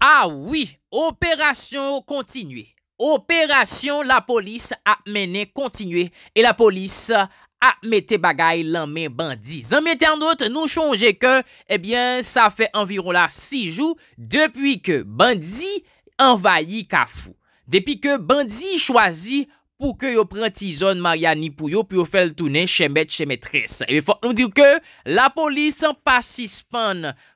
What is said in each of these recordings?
Awi, ah operasyon kontinue. Operasyon, la polis a menen kontinue e la polis a mette bagay lanmen bandi. Zanmete anot, nou chonje ke, ebyen, eh sa fe environ la 6 jou depi ke bandi envayi kafou. Depi ke bandi chwazi pou ke yo prentizon Mariani Puyo pou yo fel toune chemet chemetres. Ebyen, fok nou diw ke, la polis pasispane bandi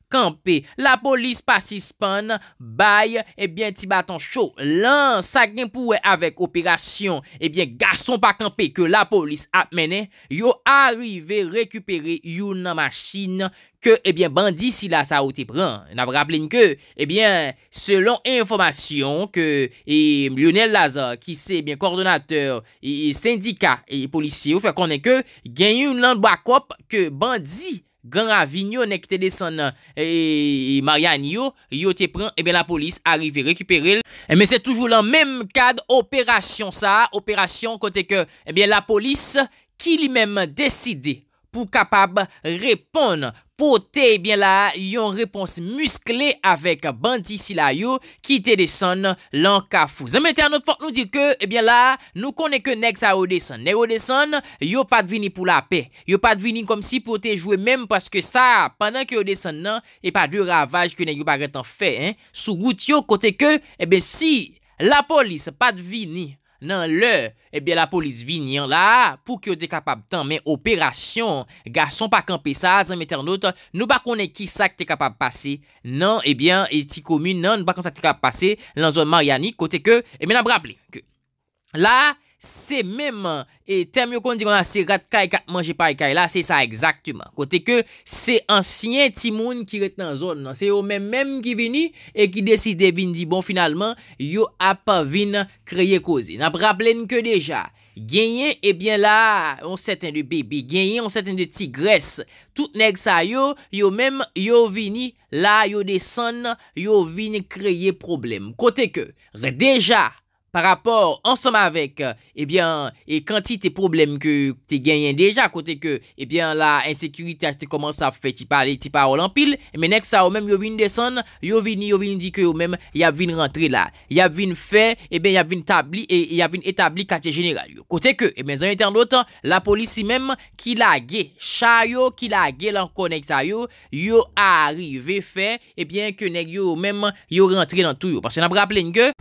La polis pasi span, baye, ebyen ti baton chou. Lan, sa gen pouwe avek operasyon, ebyen gason pa kampe ke la polis apmene, yo arive rekupere yon nan machine ke ebyen bandi si la sa ote pran. Na vraplen ke, ebyen, selon informasyon, ke e, Lionel Laza, ki se ebyen kordonateur, e syndika, e, e polisye, ou fe konen ke, gen yon nan bakop ke bandi, Grand ravignon qui était et eh, eh, Marianne yo te pren, et eh bien la police arrive récupérer. Mais c'est toujours le même cadre opération ça, opération côté que, et bien la police qui lui-même décide pou kapab repon, pote, ebyen la, yon repons muskle avèk banti si la yo, ki te deson lan kafou. Zanmète anot fòk nou di ke, ebyen eh la, nou konè ke nek sa o deson. Ne o deson, yo pat vini pou la pe. Yo pat vini kom si pote jwè mèm, paske sa, pandan ki o deson nan, e pa de ravaj ki ne yo bagè tan fè, hein. Sou gout yo kote ke, ebyen eh si, la polis pat vini. Nan le, ebyen la polis vinyan la, pou ki yo de kapap tan men operasyon, gason pa kanpe sa, zanmete anot, nou ba konen ki sa ki te kapap pase, nan, ebyen, etikomu, nan, nou ba konen sa ki te kapap pase, lan zon Mariani, kote ke, e menan braple, ke. La, Se menman, e tem yo kon di kon a se rat kay kat manje pari kay la, se sa exaktuman. Kote ke, se ansyen ti moun ki ret nan zon nan. Se yo menmen ki vini, e ki deside vini di bon finalman, yo apan vini kreye kozi. Nap rappelen ke deja, genyen, e bien la, on seten de baby, genyen, on seten de tigres. Tout neg sa yo, yo menmen, yo vini, la yo desan, yo vini kreye problem. Kote ke, re deja. Par rapor, ansam avek, ebyen, eh e kantite problem ke te genyen eh deja, kote ke, ebyen, la insekurite a te koman sa fe, ti pa ale, ti pa ale anpil, menek sa ou men, yo vin deson, yo vin, yo vin di ke eh yo men, ya vin rentre la, ya vin fe, ebyen, ya vin etabli kate general yo. Kote ke, ebyen, zan eten an dotan, la polisi men, ki la ge, cha yo, ki la ge lan konekta yo, yo arive fe, ebyen, ke nek yo men, yo rentre nan tou yo. Parse nan braple nge...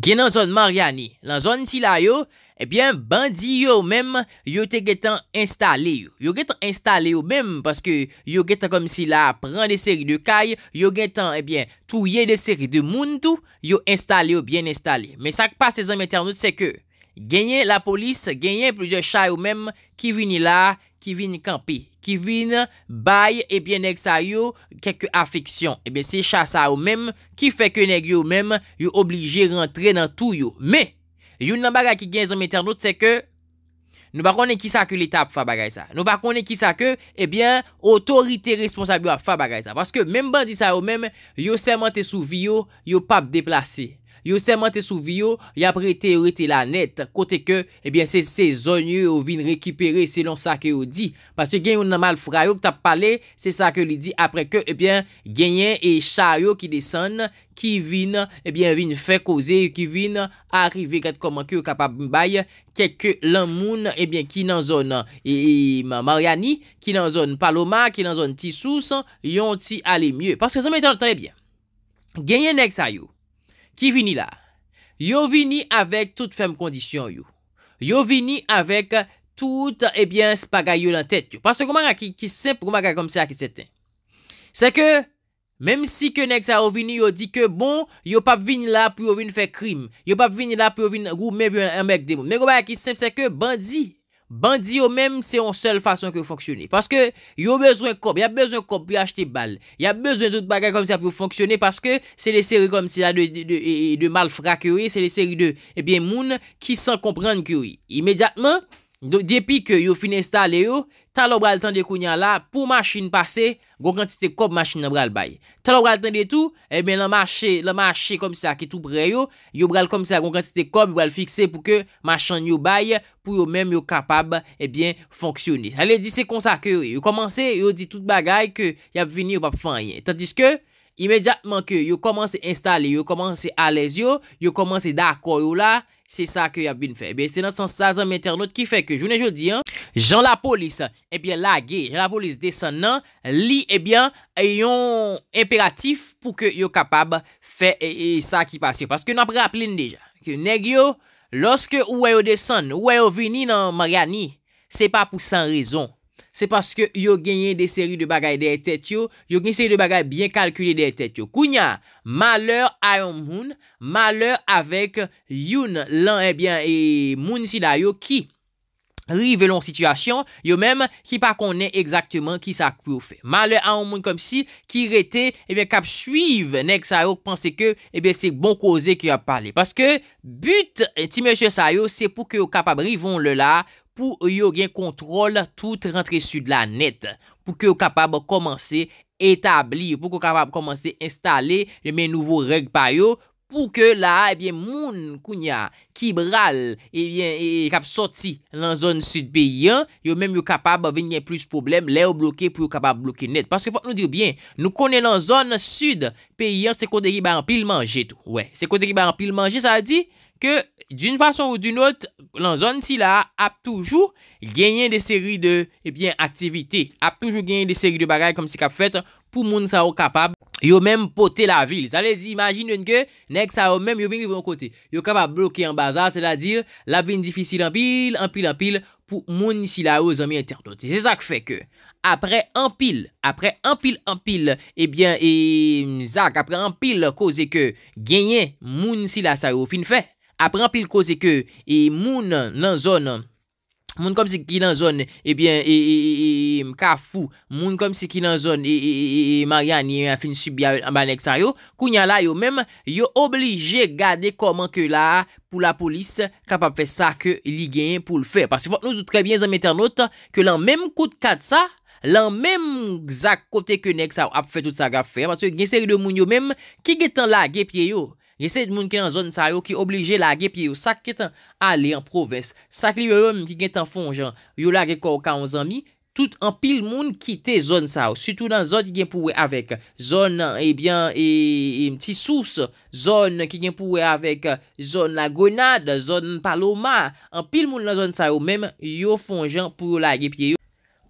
Gen nan zon Mariani, nan zon si la yo, ebyen bandi yo mèm yo te getan installe yo. Yo getan installe yo mèm, paske yo getan kom si la pran de seri de kay, yo getan ebyen touye de seri de moun tou, yo installe yo, bien installe. Men sak pa se zon meternout se ke, genyen la polis, genyen pluje chay yo mèm ki vini la, genyen. Ki vin kampe, ki vin baye, ebyen neg sa yo kek afeksyon. Ebyen se chasa yo menm, ki feke neg yo menm, yo oblije rentre nan tou yo. Me, yon nan baga ki gen zon metan not se ke, nou bako ne ki sa ke letap fa bagay sa. Nou bako ne ki sa ke, ebyen, otorite responsabyo ap fa bagay sa. Paske menm ban di sa yo menm, yo seman te souvi yo, yo pap deplasey. yo seman te souvi yo, ya apre te orite la net, kote ke, ebyen eh se se zonye yo vin rekipere, se lon sa ke yo di, paske gen yon namal fra yo, ki ta pale, se sa ke li di, apre ke, ebyen eh genyen e chay yo ki desan, ki vin, ebyen eh vin fe koze, ki vin, arive kat komankyo kapab mbay, keke lan moun, ebyen ki nan zon, e, e mariani, ki nan zon paloma, ki nan zon tisous, yon ti ale mye, paske seman te aletan e byen, genyen ek sa yo, Ki vini la? Yo vini avek tout fem kondisyon yo. Yo vini avek tout ebyen spagay yo lan tèt yo. Pasè kouman a ki simp, kouman a ka komse a ki seten. Se ke, mèm si ke nek sa yo vini yo di ke bon, yo pap vini la pou yo vini fe krim. Yo pap vini la pou yo vini rou mèb yo an mèk de moun. Mèm kouman a ki simp se ke bandi. Bandi yo menm se yon sel fason ke foksyone Paske yo bezwen kop Ya bezwen kop pou yachete bal Ya bezwen tout bagay kom se pou foksyone Paske se le seri kom se la de De malfra kyoui e, Se le seri de eh moun ki san komprende kyoui Imediatman Depi ke yo fin installe yo, talo bral tan de kounyan la, pou machin pase, gounkantite kob machin nan bral baye. Talo bral tan de tou, e ben nan mache kom sa ki tou bre yo, yo bral kom sa gounkantite kob, yo bral fikse pou ke machan yo baye, pou yo menm yo kapab e eh ben fonksyonise. Ale di se konsa ke yo, yo komanse, yo di tout bagay ke yap vini yo pap fanyen. Tandis ke, imediatman ke yo komanse installe, yo komanse alez yo, yo komanse da akoy yo la, Se sa ke yo ap bin fe. Ebe eh se nan sansazan menternote ki fe ke jounen joudi an. Jan la polis. Ebe eh la ge. Jan la polis desan nan. Li ebyan eh ayon imperatif pou ke yo kapab fe e sa ki pase. Paske nan pre ap lin deja. Ke neg yo. Lorske ou ayon desan. Ou ayon vini nan mariani. Se pa pou san rezon. se paske yo genye de seri de bagay de etet yo, yo genye seri de bagay bien kalkule de etet yo. Kounya, maleur a yon moun, maleur avek yon lan ebyen eh e moun si la yo ki rive lon situasyon, yo menm ki pa konen ekzakteman ki sa kou yo fe. Maleur a yon moun kom si ki rete, ebyen eh kap suive nek sa yo konse ke ebyen eh se bon koze ki a pale. Paske but ti meche sa yo se pou ke yo kapab rivon le la, pou yo gen kontrol tout rentre sud la net, pou ke yo kapab komanse etabli, pou ke yo kapab komanse instale, yo men nouvo reg pa yo, pou ke la, ebyen, eh moun kounya, ki bral, ebyen, eh e eh, kap soti lan zon sud pe yon, yo men yo kapab ven gen plus problem, le yo bloke pou yo kapab bloke net. Paske fok nou dire bien, nou konen lan zon sud pe yon, se kote ki ba an pil manje tou, wè. Se kote ki ba an pil manje, sa la di? Ke d'youn fason ou d'youn ot, lan zon si la ap toujou genyen de seri eh de aktivite, ap toujou genyen de seri de bagay kom si kap fet pou moun sa ou kapab yo menm pote la vil. Zalè di, imajin yon ke, nek sa ou menm yo ven yon kote, yo kapab bloke an bazar, se la dir, la vin difisil an pil, an pil, an pil pou moun si la ou zon mi enternote. Se zak fe ke, apre an pil, apre an pil, an pil, ebyen, e zak, apre an pil, koze ke genyen moun si la sa ou fin fe. Apre anpil kose ke e moun nan zon, moun kom se ki nan zon, ebyen e mka fou, moun kom se ki nan zon e Marianne e, a fin subi a banek sa yo, kunya la yo men, yo oblije gade koman ke la pou la polis kap ap fè sa ke li gen pou l'fè. Pansu fòt nou zoutrebyen zanmèter not che lan men kout kat sa, lan men zak kote konek sa ap fè tout sa gafè. Pansu gen seri de moun yo men, ki gèt an la, ge pye yo? Yese yed moun ki nan zon sa yo ki oblije la ge pye yo sak ket an ale an provest. Sak li yon moun ki gen tan fonjan yon la ge kor ka an zanmi, tout an pil moun kite zon sa yo. Situ nan zon ki gen pouwe avek, zon eh e bian e mtisous, zon ki gen pouwe avek, zon la gonad, zon paloma. An pil moun nan zon sa yo, mem yo fonjan pou yo la ge pye yo.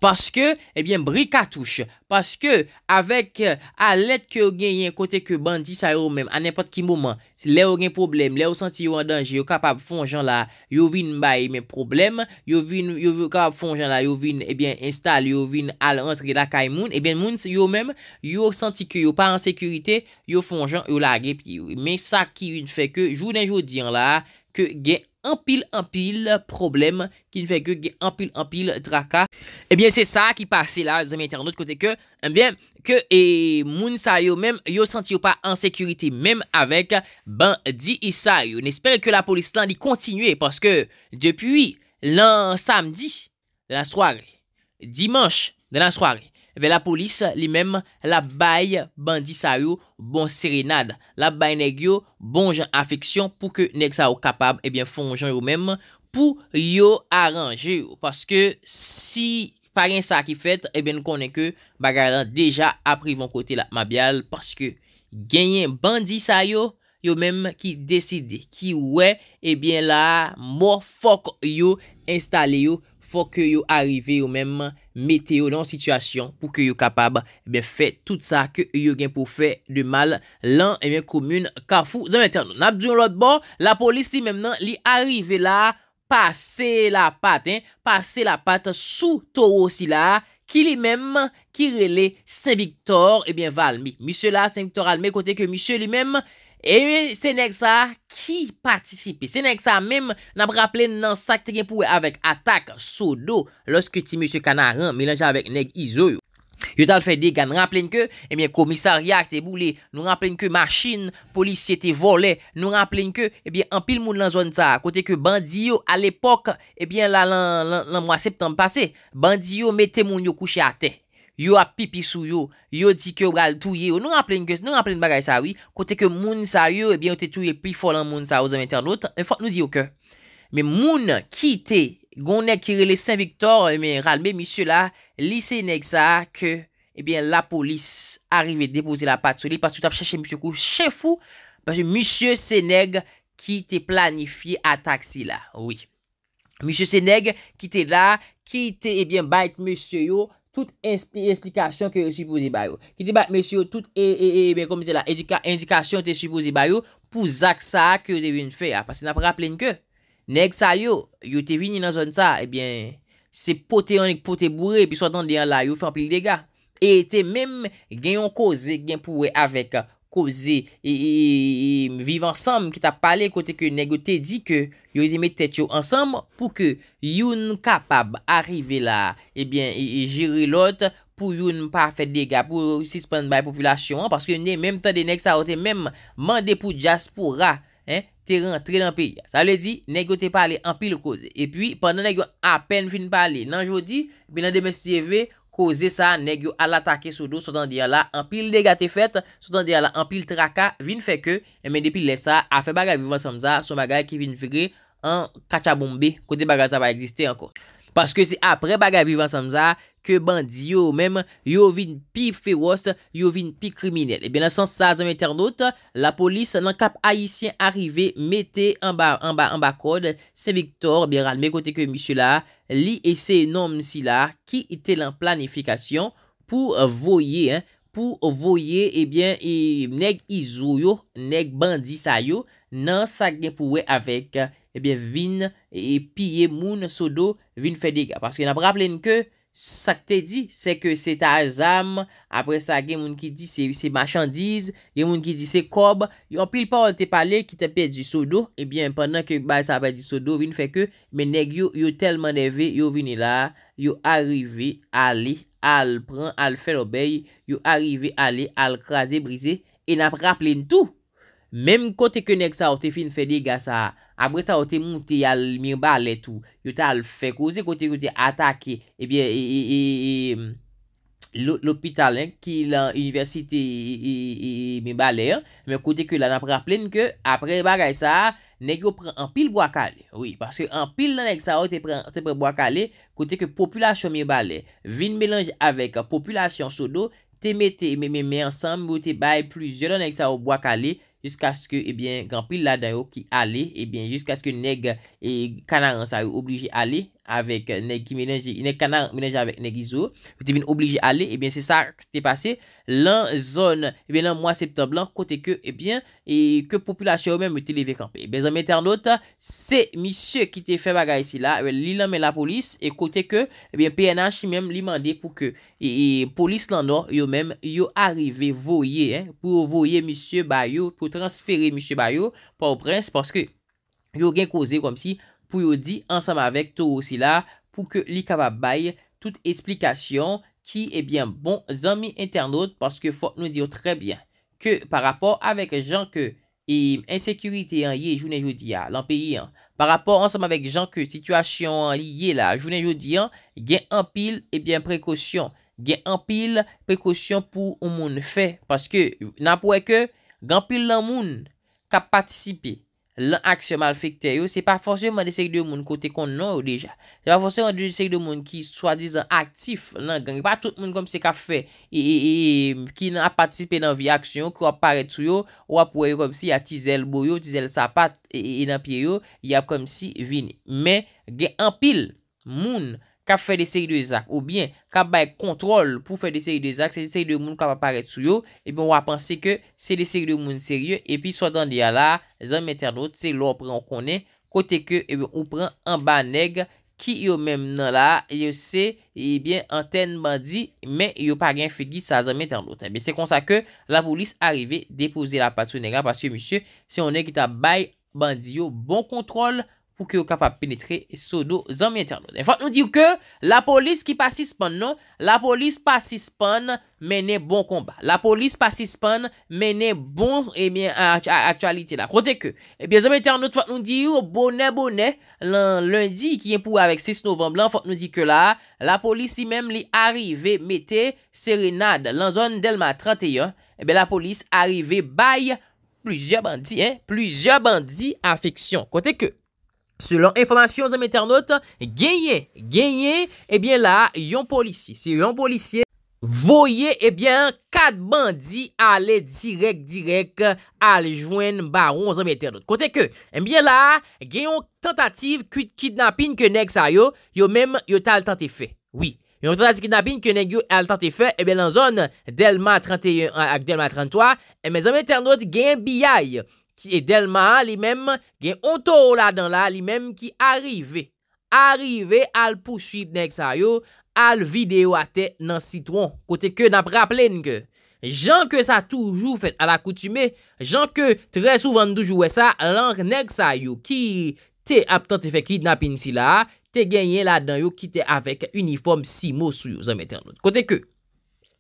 Paske, ebyen, bri katouche. Paske, avek a let ke yon gen yon kote ke bandi sa yon men, an epat ki mouman. Le yon gen problem, le yon senti yon an danji, yon kapap fon jan la, yon vin bay men problem. Yon vin, yon kapap fon jan la, yon vin, ebyen, install, yon vin al antre la kay moun. Ebyen eh moun, yon men, yon senti ke yon pa an sekurite, yon fon jan, yon lage. Men sa ki yon feke, jounen joun diyan la, ke gen anpil anpil problem, ki ne feke gen anpil anpil draka. Ebyen, se sa ki pase la, zami internet kote ke, ebyen, ke e moun sa yo men, yo santi yo pa ansekurite men, avek ban di isa yo. Nespere ke la polis lan di kontinue, paske depuy lan samdi, la swari, dimanche, la swari, Ve eh la polis li mem la bay bandi sa yo bon serenade. La bay neg yo bon jan afeksyon pou ke nek sa yo kapab. Ebyen eh fon jan yo mem pou yo aranje. Paske si pa gen sa ki fet, ebyen eh konen ke bagay lan deja apri von kote la mabial. Paske genyen bandi sa yo. yo menm ki deside, ki wè, ebyen la, mò fòk yo installe yo, fòk yo arrive yo menm, mete yo nan situasyon pou ke yo kapab, ebyen fè tout sa ke yo gen pou fè de mal, lan, ebyen, koumoun, ka fò, zanmè tè, nou napdjoun lòt bon, la polis li menm nan, li arrive la, pase la pat, hein, pase la pat sou toro si la, ki li menm, ki rele, Saint-Victor, ebyen, valmi, mi sè la, Saint-Victor alme, kote ke mi sè li menm, Ewi, se nek sa, ki patisipe? Se nek sa, mem, nam rappelen nan sakte genpouwe avek atak, sodo, loske ti M.Kanaran, meleja avek nek izoy. Yot al fèdè, gan rappelen ke, emyè komisariyak te boule, nou rappelen ke, machin, polis se te vole, nou rappelen ke, emyè empil moun nan zon sa, kote ke bandiyo, al epok, emyè lan mwa septem pase, bandiyo metemoun yo kouche ate. Yo ap pipi sou yo, yo di ke bral touye yo, nou ap plen gwen, nou ap plen bagay sa, oui. Kote ke moun sa yo, ebyen, eh ou te touye pi folan moun sa, ou zan mwen ter not, e fote nou di yo ke. Me moun ki te, gounen kirele Saint-Victor, me ralme, misye la, li senek sa, ke, ebyen, la polis arrive depose la pat soli, pasou tap chache msye kou, chen fou, pasou msye senek ki te planifi a taksi la, oui. Msye senek ki te la, ki te, ebyen, bait msye yo. tout esplikasyon ke yo sipouzi bayo. Ki debat, mesyo, tout e, e, e, e, ben komise la edikasyon te sipouzi bayo pou zak sa a ke yo devine fe. A, ah, pasen ap rappelene ke, neg sa yo, yo te vini nan zon sa, e ben, se pote yon ek pote bourre, pi so dan deyan la, yo fapil dega. E, te menm gen yon ko, ze gen pouwe avek, a, Koze, e vive ansam ki ta pale kote ke negote di ke yon di me tet yo ansam pou ke yon kapab arive la. Ebyen, e jiri lot pou yon pa fet dega pou si span by population. Paske yon ne menm tan de nek sa ote menm mande pou jaspura. Te rentre nan pi. Sa le di, negote pale an pi lo koze. Epyi, pandan negyo apen fin pale nan jodi, binan de me seve... ko zesa neg yo alatake sou do, sotan diya la, anpil negate fet, sotan diya la, anpil traka, vin feke, e men depile sa, afe bagay vivan samza, sou bagay ki vin vige, an kachabombe, kote bagay sa va egziste anko. Paske se apre bagay vivan samza, ke bandi yo mèm, yo vin pi fewos, yo vin pi kriminel. Ebyen, eh nan san sa zan mèter not, la polis, nan kap aisyen arive, metè an ba kod, se Viktor, bi ran mè kote ke misyo la, li ese nom si la, ki itè lan planifikasyon, pou voye, pou voye, ebyen, eh neg izou yo, neg bandi sa yo, nan sa gepouè avèk, ebyen, eh vin, e piye moun, sodo, vin fedèk, apaske nan praplèn ke, Sak te di, se ke se ta azam, apre sa gen moun ki di se machandiz, gen moun ki di se kob, yon pil pa wote pale ki te pe di sodo, e bien penan ke bay sa pe di sodo, vin feke, men neg yo yo telman eve, yo vine la, yo arive, ale, ale pren, ale fe lo bey, yo arive, ale, ale kraze, brize, e nap rapple n'tou. Mem kote konek sa wote fin fede gasa a. apre sa ou te moun te yal mirbale tou, yot al fe kouze kote kote atake e bie e, e, e, lopitalen ki lan universite mirbale, men kote ke lan apre ap plen ke apre bagay sa, nek yo pren an pil boakale, oui, paske an pil nan ek sa ou te pren an pil boakale, kote ke populasyon mirbale, vin melanj avek populasyon sodo, te mete me me me ansan, me ou te bay plusyon nan ek sa ou boakale, Jusk aske, ebyen, eh gampil la dayo ki ale, ebyen, jusk aske neg kanaran sa yo eh oblije ale. Avèk negi menenje, negi kanar menenje avèk negi zo Vè te vin oblige ale, ebyen se sa te pase Lan zon, ebyen lan mwa septemblan Kote ke, ebyen, eke populasyon mwen mwen te leve kampe Ebyen zon mwen te anote, se misye ki te fe bagay si la Ebyen li lan men la polis, e kote ke Ebyen PNH mwen mwen li mande pou ke E polis lan don, yo mwen, yo arrive voye Pou voye misye Bayo, pou transfere misye Bayo Pou ou prens, porske yo gen koze kom si Pou yo di ansama vek tou osila pou ke li kapab baye tout esplikasyon ki ebyen eh bon zami internaut. Paske fok nou diyo trebyen. Ke par rapor avek jan ke e, insekurite an ye jounen joudi an, lan peyi an. Par rapor ansama vek jan ke situasyon li ye la jounen joudi an, gen anpil ebyen eh prekosyon. Gen anpil prekosyon pou ou moun fè. Paske nan pou eke gen anpil lan moun kapatisipi. lan aksyon mal fiktè yo, se pa fonsyon man de seri de moun kote kon nan ou deja, se pa fonsyon man de seri de moun ki swa dizan aktif nan gangi, pa tout moun kom se ka fe, ki nan apatispe nan vi aksyon, ki wap paret sou yo, wap wè yo kom si ya tizel bo yo, tizel sapat, e nan pi yo, ya kom si vin, men gen an pil moun, Kap fè de seri de zak ou bien kap bay kontrol pou fè de seri de zak, se de seri de moun kap aparet sou yo, ebyon wapansè ke se de seri de moun seri, epi sou adan diya la, zanmèter dote, se lò pran konè, kote ke ebyon ou pran anba neg, ki yo mèm nan la, yo se, ebyen anten bandi, men yo pa gen fè gi sa zanmèter dote. Ben se konsa ke la polis arive depose la patou neg, apasyo misye, se yon neg kita bay bandi yo bon kontrol, pou ki yo kapap penetre so do zanmye ternote. Fote nou diw ke, la polis ki pa sispon nou, la polis pa sispon menen bon kombat. La polis pa sispon menen bon, ebyen, eh aktualite la. Kote ke, ebyen eh zanmye ternote, fote nou diw, bonè, bonè, lan lundi ki yon pou avèk 6 novemb lan, fote nou diw ke la, la polis si mèm li arrive metè serenade lan zon Delma 31, ebyen eh la polis arrive baye plüzyè bandi, ebyen plüzyè bandi an fiksyon. Kote ke, Selon informasyon, genye, genye, ebyen eh la, yon polisye, se yon polisye, voye, ebyen, eh kat bandi ale direk direk ale jwen baron, zanbe internet. Kote ke, ebyen eh la, genyon tentative kitnapin ke neg sa yo, yo menm yo tal tante fe. Oui, yon tentative kitnapin ke neg yo al tante fe, ebyen lan zon, Delma 31 ak euh, Delma 33, ebyen zanbe internet, genyen biyay yo. Ki edelman li menm gen ontou la dan la li menm ki arive. Arive al poussuit nek sa yo al videyo ate nan sitron. Kote ke nap rapplen ke. Jan ke sa toujou fet al akoutume. Jan ke tre souvan doujou we sa lan nek sa yo ki te aptan te fekid na pin si la. Te genyen la dan yo ki te avek uniform si mousou yo zanmete anot. Kote ke.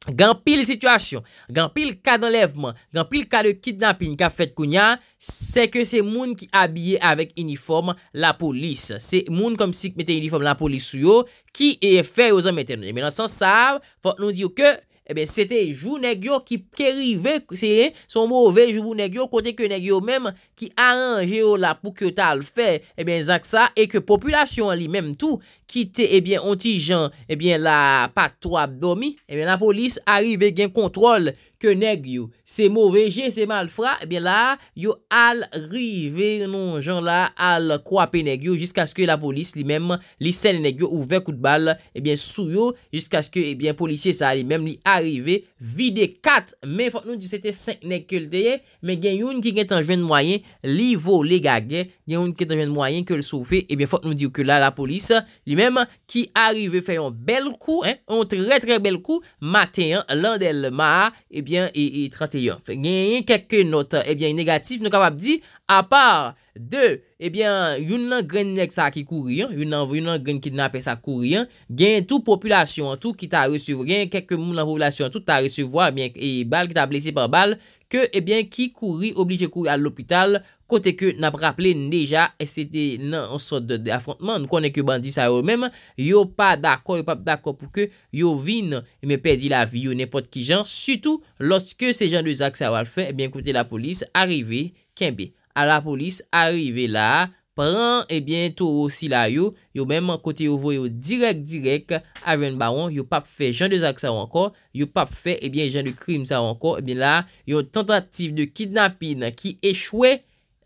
Gan pil situasyon, gan pil ka denlevman, gan pil ka de kidnapping ka fet kounya, se ke se moun ki abye avèk uniform la polis. Se moun kom si meten uniform la polis sou yo, ki e fe yo zan meten nou. E menan san sav, fòk nou diyo ke, Eben, eh sete jou negyo ki kerive, seye, son mwove jou negyo kote ke negyo menm ki aranje yo la pou ketal fe, eben, eh zak sa, eke populasyon li menm tou, kite, eben, eh ontijan, eben, la patroa bdomi, eben, la polis arive gen kontrol. neg yo. Se mow veje, se mal fra, ebyen eh la, yo al rive, nou, jan la, al kwape neg yo, jisk aske la polis li mem, li sel neg yo, ouve kout bal ebyen eh sou yo, jisk aske, ebyen eh polisye sa, li mem, li arrive vide kat, men fok nou di se te senk neg ke l deye, men gen yon ki gen tanjwen mwayen, li vo le gag gen, gen yon ki gen tanjwen mwayen ke l sou fe ebyen fok nou di yo ke la la polis li mem, ki arrive fayon bel kou, e, yon tre tre bel kou maten lan del ma, ebyen Fè gen yon kekke notan Ebyen eh negatif nou kapap di Apar de Ebyen eh yon nan gren nek sa ki kouri Yon nan gren ki napen sa kouri Gen tout populasyon tout ki ta resu Gen kekke moun nan populasyon tout ta resu Vwa ebyen eh bal ki ta plese par bal Ke, ebyen, eh ki kouri, oblije kouri al l'opital, kote ke nan praple deja, e eh, se de nan an sot de affrontman, nou konen ke bandi sa yo menm, yo pa d'akon, yo pa d'akon pou ke yo vin, me eh perdi la vi, yo nepot ki jan, sutou, loske se jan de zak sa wal fe, ebyen, kote la polis, arive, kenbe, a la polis, arive la... Pren eh ebyen tou ou si la yo, yo menm an kote yo voyo direk direk avyen baron, yo pap fe jen de zak sa wanko, yo pap fe ebyen eh jen de krim sa wanko, ebyen eh la yo tentative de kidnapin ki echwe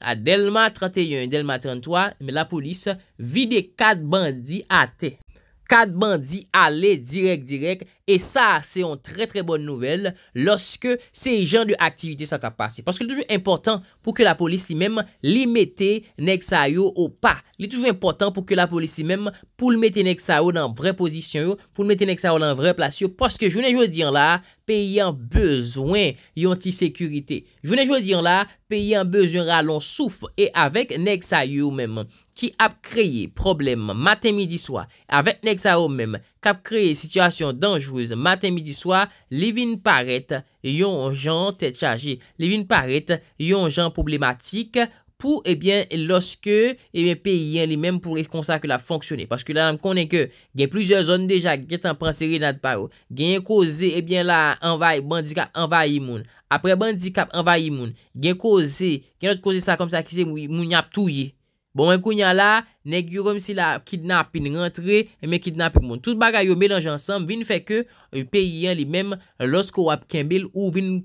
a Delma 31, Delma 33, me la polis vide kat bandi ate. Kat bandi ale direk direk. E sa, se yon tre tre bon nouvel, loske se jan de aktivite sa kapasi. Paske l'e toujou important pou ke la polis li mem li mette nek sa yo ou pa. L'e toujou important pou ke la polis li mem pou l mette nek sa yo dan vre posisyon yo, pou l mette nek sa yo dan vre plasyon yo, paske jounen joun diyan la pe yon bezwen yon ti sekurite. Jounen joun diyan la pe yon bezwen ralon souf e avek nek sa yo ou mem. Ki ap kreye problem maten midi swa avek nek sa yo ou mem. Kap kreye sityasyon danjouz, maten midi swa, li vin paret yon jan tet chaje, li vin paret yon jan problematik pou ebyen eh loske ebyen peyen li menm pou reskonsak la fonksyone. Pasku la nanm konen ke gen plizye zon deja gen tan pranseri nan paro, gen kose ebyen eh la bandikap envaye moun, apre bandikap envaye moun, gen kose, gen not kose sa kom sa ki se moun yap touye. Bon, mwen kou nyan la, nek yon remsi la kidnapin rentre, mwen kidnapin moun. Tout bagay yo melanj ansam, vin fè ke, yon pe yon li men, los ko wap kembil, ou vin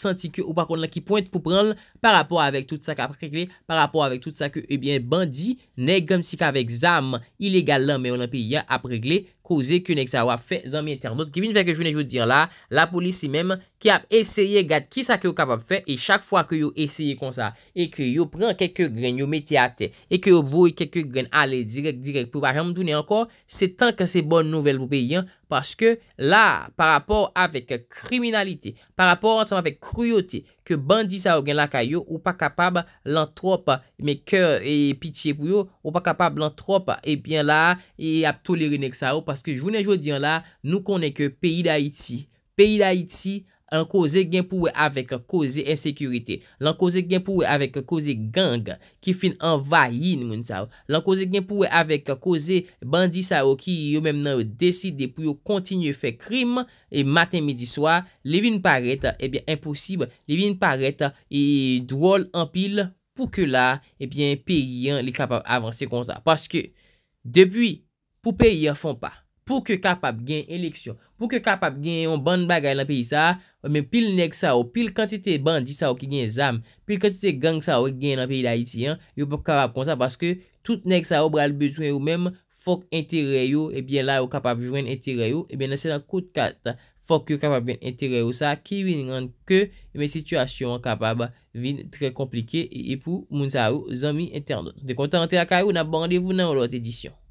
senti ke, ou pakon lan ki point pou pran, par rapport avek tout sa ka pregle, par rapport avek tout sa ke, ebyen eh bandi, nek gom si ka vek zam, iligalan, men yon pe yon apregle, kouze ke yon ek sa wap fe zan mi internet. Ki vin fe ke jounen joun dir la, la polisi mem ki ap esye gade ki sa ke yon kapap fe, e chak fwa ke yon esye kon sa, e ke yon pren keke gren, yon metye ate, e ke yon voye keke gren ale direk direk pou pa jam dounen ankor, se tan ke se bon nouvel pou pe yon, paske la, pa rapor avek kriminalite, pa rapor anseman vek kruyote, ke bandi sa wap gen lakay yo, ou pa kapab lantrop, me kèr e pitiye pou yo, ou pa kapab lantrop, e eh bien la, e ap toleri nek sa wap Paske jounen joun diyan la, nou konen ke peyi da Iti. Peyi da Iti, an koze gen pouwe avek koze ensekurite. Lan koze gen pouwe avek koze gang ki fin envayin moun sa ou. Lan koze gen pouwe avek koze bandi sa ou ki yo menm nan yo deside pou yo kontinye fe krim. E matin, midi, swa, levin paret, ebyen, imposib, levin paret, e, e dwol an pil pou ke la, ebyen, peyi an li kapav avanse kon sa. Paske debi pou peyi an fon pa. pou ke kapap gen eleksyon. Pou ke kapap gen yon ban bagay nan peyi sa, men pil nek sa ou, pil kantite bandi sa ou ki gen zam, pil kantite gang sa ou gen nan peyi la iti, yo pou kapap kon sa, baske tout nek sa ou bral bezwen ou men, fok entere yo, ebyen eh la yo kapap ven entere yo, ebyen eh nasen an kout kat, fok yo kapap ven entere yo sa, ki win nan ke, men eh situasyon kapap vin tre komplike, e pou moun sa ou zami enternot. De kontante la kayo, nan bandevou nan ou lot edisyon.